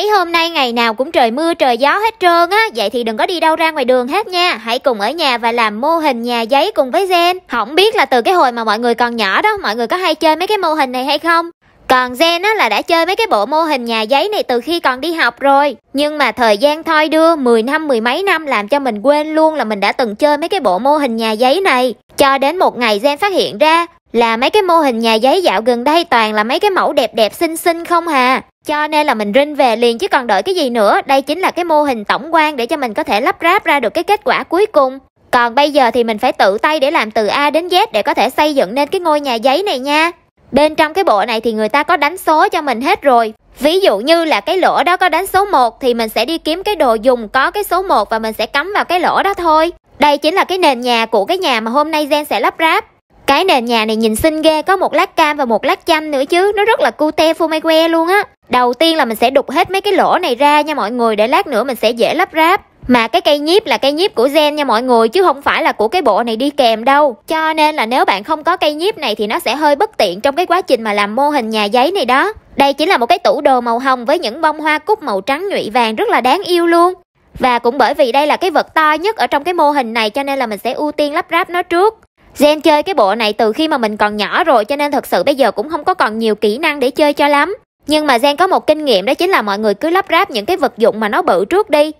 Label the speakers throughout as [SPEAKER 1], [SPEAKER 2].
[SPEAKER 1] thấy hôm nay ngày nào cũng trời mưa trời gió hết trơn á, vậy thì đừng có đi đâu ra ngoài đường hết nha. Hãy cùng ở nhà và làm mô hình nhà giấy cùng với Gen. Không biết là từ cái hồi mà mọi người còn nhỏ đó, mọi người có hay chơi mấy cái mô hình này hay không? Còn Gen á, là đã chơi mấy cái bộ mô hình nhà giấy này từ khi còn đi học rồi. Nhưng mà thời gian thoi đưa 10 năm, mười mấy năm làm cho mình quên luôn là mình đã từng chơi mấy cái bộ mô hình nhà giấy này. Cho đến một ngày Gen phát hiện ra, là mấy cái mô hình nhà giấy dạo gần đây toàn là mấy cái mẫu đẹp đẹp xinh xinh không hà cho nên là mình rinh về liền chứ còn đợi cái gì nữa đây chính là cái mô hình tổng quan để cho mình có thể lắp ráp ra được cái kết quả cuối cùng còn bây giờ thì mình phải tự tay để làm từ a đến z để có thể xây dựng nên cái ngôi nhà giấy này nha bên trong cái bộ này thì người ta có đánh số cho mình hết rồi Ví dụ như là cái lỗ đó có đánh số 1 thì mình sẽ đi kiếm cái đồ dùng có cái số 1 và mình sẽ cắm vào cái lỗ đó thôi. Đây chính là cái nền nhà của cái nhà mà hôm nay Gen sẽ lắp ráp cái nền nhà này nhìn xinh ghê có một lát cam và một lát chanh nữa chứ nó rất là cute fumay que luôn á đầu tiên là mình sẽ đục hết mấy cái lỗ này ra nha mọi người để lát nữa mình sẽ dễ lắp ráp mà cái cây nhíp là cây nhíp của gen nha mọi người chứ không phải là của cái bộ này đi kèm đâu cho nên là nếu bạn không có cây nhíp này thì nó sẽ hơi bất tiện trong cái quá trình mà làm mô hình nhà giấy này đó đây chỉ là một cái tủ đồ màu hồng với những bông hoa cúc màu trắng nhụy vàng rất là đáng yêu luôn và cũng bởi vì đây là cái vật to nhất ở trong cái mô hình này cho nên là mình sẽ ưu tiên lắp ráp nó trước Gen chơi cái bộ này từ khi mà mình còn nhỏ rồi cho nên thật sự bây giờ cũng không có còn nhiều kỹ năng để chơi cho lắm. Nhưng mà Gen có một kinh nghiệm đó chính là mọi người cứ lắp ráp những cái vật dụng mà nó bự trước đi.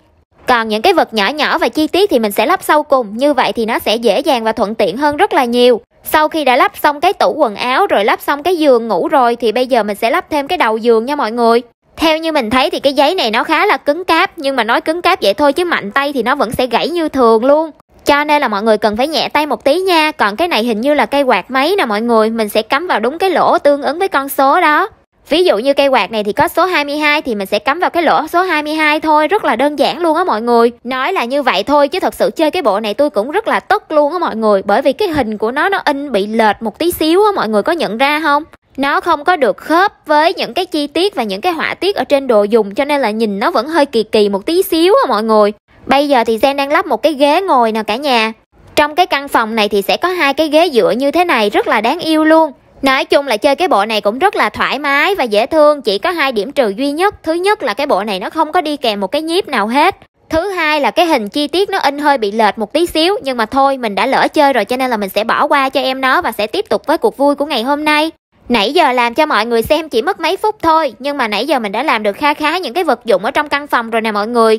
[SPEAKER 1] Còn những cái vật nhỏ nhỏ và chi tiết thì mình sẽ lắp sau cùng, như vậy thì nó sẽ dễ dàng và thuận tiện hơn rất là nhiều. Sau khi đã lắp xong cái tủ quần áo rồi lắp xong cái giường ngủ rồi thì bây giờ mình sẽ lắp thêm cái đầu giường nha mọi người. Theo như mình thấy thì cái giấy này nó khá là cứng cáp nhưng mà nói cứng cáp vậy thôi chứ mạnh tay thì nó vẫn sẽ gãy như thường luôn. Cho nên là mọi người cần phải nhẹ tay một tí nha Còn cái này hình như là cây quạt máy nè mọi người Mình sẽ cắm vào đúng cái lỗ tương ứng với con số đó Ví dụ như cây quạt này thì có số 22 thì mình sẽ cắm vào cái lỗ số 22 thôi, rất là đơn giản luôn á mọi người. Nói là như vậy thôi chứ thật sự chơi cái bộ này tôi cũng rất là tức luôn á mọi người, bởi vì cái hình của nó nó in bị lệch một tí xíu á mọi người có nhận ra không? Nó không có được khớp với những cái chi tiết và những cái họa tiết ở trên đồ dùng cho nên là nhìn nó vẫn hơi kỳ kỳ một tí xíu á mọi người. Bây giờ thì Zen đang lắp một cái ghế ngồi nè cả nhà. Trong cái căn phòng này thì sẽ có hai cái ghế dựa như thế này rất là đáng yêu luôn. Nói chung là chơi cái bộ này cũng rất là thoải mái và dễ thương, chỉ có hai điểm trừ duy nhất. Thứ nhất là cái bộ này nó không có đi kèm một cái nhíp nào hết. Thứ hai là cái hình chi tiết nó in hơi bị lệch một tí xíu, nhưng mà thôi mình đã lỡ chơi rồi cho nên là mình sẽ bỏ qua cho em nó và sẽ tiếp tục với cuộc vui của ngày hôm nay. Nãy giờ làm cho mọi người xem chỉ mất mấy phút thôi, nhưng mà nãy giờ mình đã làm được kha khá những cái vật dụng ở trong căn phòng rồi nè mọi người.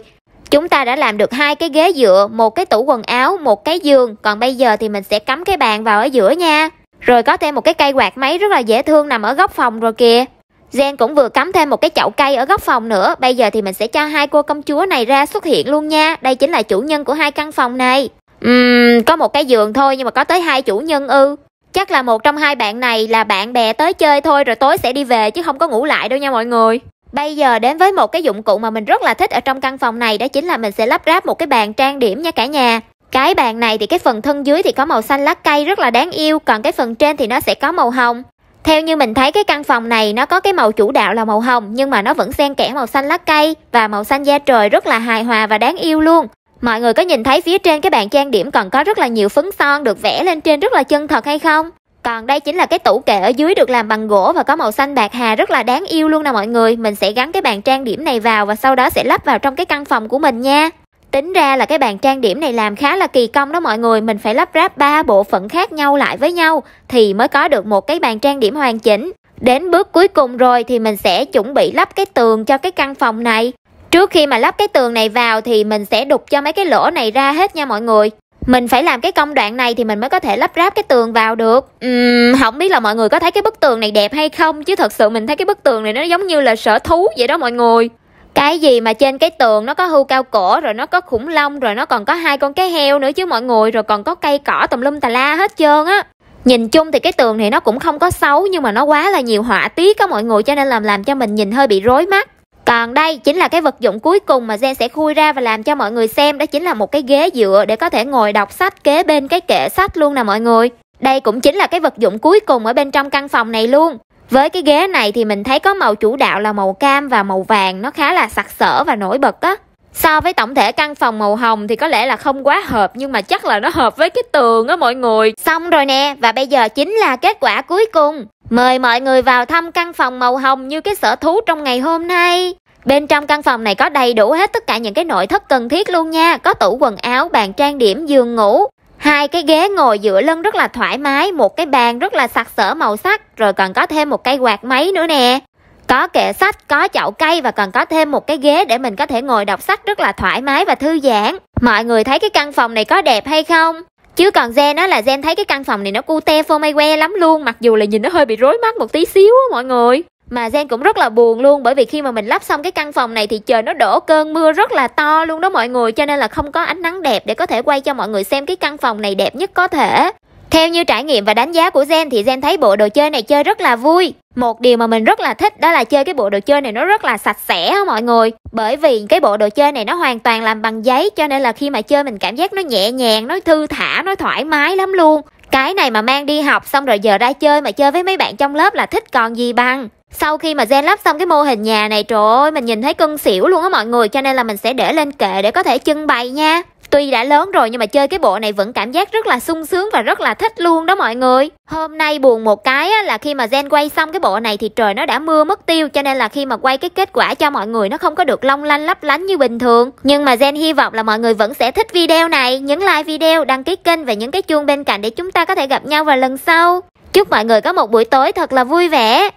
[SPEAKER 1] Chúng ta đã làm được hai cái ghế dựa, một cái tủ quần áo, một cái giường, còn bây giờ thì mình sẽ cắm cái bàn vào ở giữa nha. Rồi có thêm một cái cây quạt máy rất là dễ thương nằm ở góc phòng rồi kìa. Gen cũng vừa cắm thêm một cái chậu cây ở góc phòng nữa. Bây giờ thì mình sẽ cho hai cô công chúa này ra xuất hiện luôn nha. Đây chính là chủ nhân của hai căn phòng này. Uhm, có một cái giường thôi nhưng mà có tới hai chủ nhân ư. Chắc là một trong hai bạn này là bạn bè tới chơi thôi rồi tối sẽ đi về chứ không có ngủ lại đâu nha mọi người. Bây giờ đến với một cái dụng cụ mà mình rất là thích ở trong căn phòng này đó chính là mình sẽ lắp ráp một cái bàn trang điểm nha cả nhà. Cái bàn này thì cái phần thân dưới thì có màu xanh lá cây rất là đáng yêu, còn cái phần trên thì nó sẽ có màu hồng. Theo như mình thấy cái căn phòng này nó có cái màu chủ đạo là màu hồng nhưng mà nó vẫn xen kẽ màu xanh lá cây và màu xanh da trời rất là hài hòa và đáng yêu luôn. Mọi người có nhìn thấy phía trên cái bàn trang điểm còn có rất là nhiều phấn son được vẽ lên trên rất là chân thật hay không? Còn đây chính là cái tủ kệ ở dưới được làm bằng gỗ và có màu xanh bạc hà rất là đáng yêu luôn nè mọi người. Mình sẽ gắn cái bàn trang điểm này vào và sau đó sẽ lắp vào trong cái căn phòng của mình nha. Tính ra là cái bàn trang điểm này làm khá là kỳ công đó mọi người Mình phải lắp ráp ba bộ phận khác nhau lại với nhau Thì mới có được một cái bàn trang điểm hoàn chỉnh Đến bước cuối cùng rồi thì mình sẽ chuẩn bị lắp cái tường cho cái căn phòng này Trước khi mà lắp cái tường này vào thì mình sẽ đục cho mấy cái lỗ này ra hết nha mọi người mình phải làm cái công đoạn này thì mình mới có thể lắp ráp cái tường vào được uhm, không biết là mọi người có thấy cái bức tường này đẹp hay không chứ thật sự mình thấy cái bức tường này nó giống như là sở thú vậy đó mọi người cái gì mà trên cái tường nó có hưu cao cổ rồi nó có khủng long rồi nó còn có hai con cái heo nữa chứ mọi người rồi còn có cây cỏ tùm lum tà la hết trơn á nhìn chung thì cái tường này nó cũng không có xấu nhưng mà nó quá là nhiều họa tiết á mọi người cho nên làm làm cho mình nhìn hơi bị rối mắt còn đây chính là cái vật dụng cuối cùng mà Gen sẽ khui ra và làm cho mọi người xem Đó chính là một cái ghế dựa để có thể ngồi đọc sách kế bên cái kệ sách luôn nè mọi người Đây cũng chính là cái vật dụng cuối cùng ở bên trong căn phòng này luôn với cái ghế này thì mình thấy có màu chủ đạo là màu cam và màu vàng Nó khá là sặc sỡ và nổi bật á So với tổng thể căn phòng màu hồng thì có lẽ là không quá hợp Nhưng mà chắc là nó hợp với cái tường á mọi người Xong rồi nè và bây giờ chính là kết quả cuối cùng Mời mọi người vào thăm căn phòng màu hồng như cái sở thú trong ngày hôm nay. Bên trong căn phòng này có đầy đủ hết tất cả những cái nội thất cần thiết luôn nha. Có tủ quần áo, bàn trang điểm, giường ngủ. Hai cái ghế ngồi dựa lưng rất là thoải mái, một cái bàn rất là sặc sỡ màu sắc, rồi còn có thêm một cây quạt máy nữa nè. Có kệ sách, có chậu cây và còn có thêm một cái ghế để mình có thể ngồi đọc sách rất là thoải mái và thư giãn. Mọi người thấy cái căn phòng này có đẹp hay không? chứ còn gen á là gen thấy cái căn phòng này nó cute phô mai que lắm luôn mặc dù là nhìn nó hơi bị rối mắt một tí xíu á mọi người mà Gen cũng rất là buồn luôn bởi vì khi mà mình lắp xong cái căn phòng này thì trời nó đổ cơn mưa rất là to luôn đó mọi người cho nên là không có ánh nắng đẹp để có thể quay cho mọi người xem cái căn phòng này đẹp nhất có thể. Theo như trải nghiệm và đánh giá của Gen thì Gen thấy bộ đồ chơi này chơi rất là vui. Một điều mà mình rất là thích đó là chơi cái bộ đồ chơi này nó rất là sạch sẽ hả mọi người Bởi vì cái bộ đồ chơi này nó hoàn toàn làm bằng giấy cho nên là khi mà chơi mình cảm giác nó nhẹ nhàng, nó thư thả, nó thoải mái lắm luôn Cái này mà mang đi học xong rồi giờ ra chơi mà chơi với mấy bạn trong lớp là thích còn gì bằng sau khi mà gen lắp xong cái mô hình nhà này trời ơi mình nhìn thấy cưng xỉu luôn á mọi người cho nên là mình sẽ để lên kệ để có thể trưng bày nha Tuy đã lớn rồi nhưng mà chơi cái bộ này vẫn cảm giác rất là sung sướng và rất là thích luôn đó mọi người. Hôm nay buồn một cái á, là khi mà Gen quay xong cái bộ này thì trời nó đã mưa mất tiêu cho nên là khi mà quay cái kết quả cho mọi người nó không có được long lanh lấp lánh như bình thường. Nhưng mà Gen hy vọng là mọi người vẫn sẽ thích video này, nhấn like video, đăng ký kênh và những cái chuông bên cạnh để chúng ta có thể gặp nhau vào lần sau. Chúc mọi người có một buổi tối thật là vui vẻ.